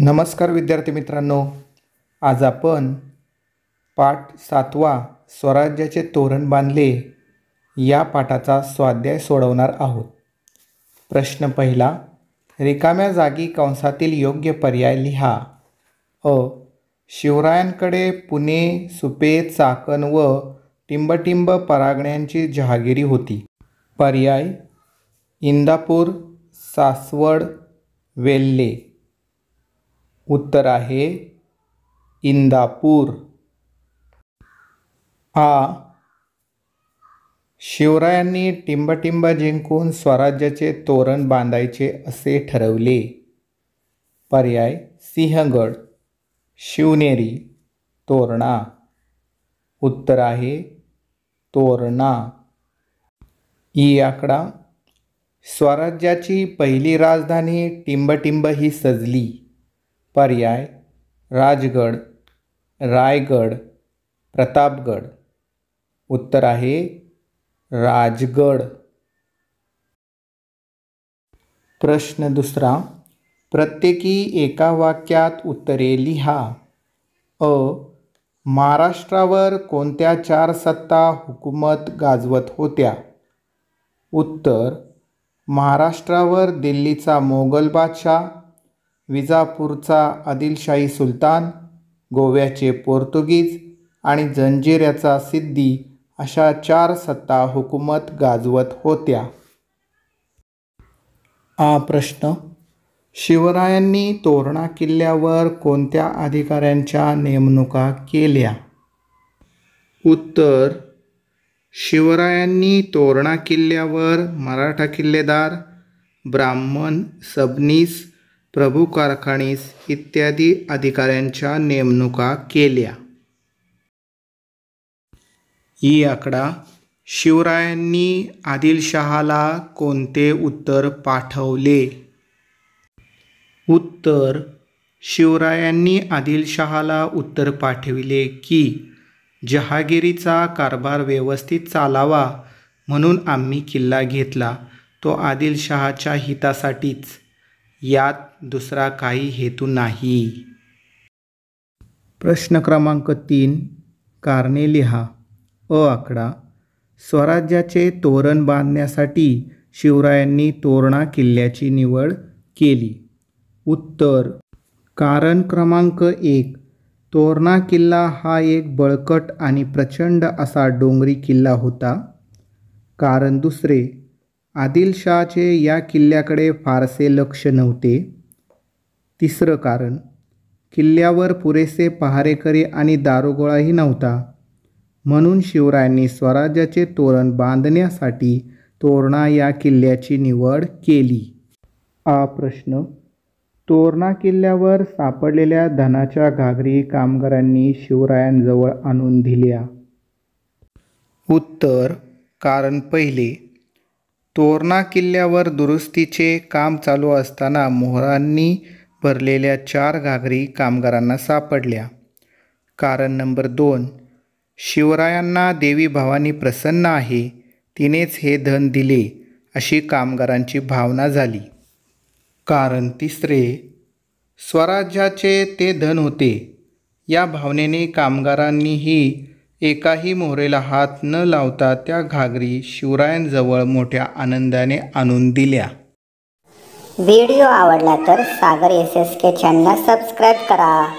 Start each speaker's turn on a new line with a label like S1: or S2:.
S1: नमस्कार विद्यार्थी मित्रांनो आज आपण पाठ सातवा स्वराज्याचे तोरण बांधले या पाठाचा स्वाध्याय सोडवणार आहोत प्रश्न पहिला रिकाम्या जागी कंसातील योग्य पर्याय लिहा अ शिवरायांकडे पुणे सुपे चाकण व टिंबटिंब परागण्यांची जहागिरी होती पर्याय इंदापूर सासवड वेल्ले उत्तर आहे इंदापूर आ शिवरायांनी टिंबटिंब जिंकून स्वराज्याचे तोरण बांधायचे असे ठरवले पर्याय सिंहगड शिवनेरी तोरणा उत्तर आहे तोरणा ई आकडा स्वराज्याची पहिली राजधानी टिंबटिंब ही सजली पर्याय राजगड रायगड प्रतापगड उत्तर आहे राजगड प्रश्न दुसरा प्रत्येकी एका वाक्यात उत्तरे लिहा अ महाराष्ट्रावर कोणत्या चार सत्ता हुकूमत गाजवत होत्या उत्तर महाराष्ट्रावर दिल्लीचा मोगल बादशाह विजापूरचा आदिलशाही सुलतान गोव्याचे पोर्तुगीज आणि जंजिऱ्याचा सिद्धी अशा चार सत्ता हुकूमत गाजवत होत्या हा प्रश्न शिवरायांनी तोरणा किल्ल्यावर कोणत्या अधिकाऱ्यांच्या नेमणुका केल्या उत्तर शिवरायांनी तोरणा किल्ल्यावर मराठा किल्लेदार ब्राह्मण सबनीस प्रभू कारखानीस इत्यादी अधिकाऱ्यांच्या नेमणुका केल्या ही आकडा शिवरायांनी आदिलशहाला कोणते उत्तर पाठवले उत्तर शिवरायांनी आदिलशहाला उत्तर पाठविले की जहागिरीचा कारभार व्यवस्थित चालावा म्हणून आम्ही किल्ला घेतला तो आदिलशहाच्या हितासाठीच यात दुसरा काही हेतू नाही प्रश्न क्रमांक तीन कारणे लिहा अ आकडा स्वराज्याचे तोरण बांधण्यासाठी शिवरायांनी तोरणा किल्ल्याची निवड केली उत्तर कारण क्रमांक एक तोरणा किल्ला हा एक बळकट आणि प्रचंड असा डोंगरी किल्ला होता कारण दुसरे आदिलशहाचे या किल्ल्याकडे फारसे लक्ष नव्हते तिसरं कारण किल्ल्यावर पुरेसे पहारेकरी आणि दारुगोळाही नव्हता म्हणून शिवरायांनी स्वराज्याचे तोरण बांधण्यासाठी तोरणा या किल्ल्याची निवड केली हा प्रश्न तोरणा किल्ल्यावर सापडलेल्या धनाच्या घागरी कामगारांनी शिवरायांजवळ आणून दिल्या उत्तर कारण पहिले तोरणा किल्ल्यावर दुरुस्तीचे काम चालू असताना मोहरांनी भरलेल्या चार घागरी कामगारांना सापडल्या कारण नंबर दोन शिवरायांना देवी भावानी प्रसन्न आहे तिनेच हे धन दिले अशी कामगारांची भावना झाली कारण तिसरे स्वराज्याचे ते धन होते या भावनेने कामगारांनीही एकाही मोहरेला हात न लावता त्या घागरी शिवरायांजवळ मोठ्या आनंदाने आणून दिल्या व्हिडिओ आवडला तर Sagar S S K channel subscribe करा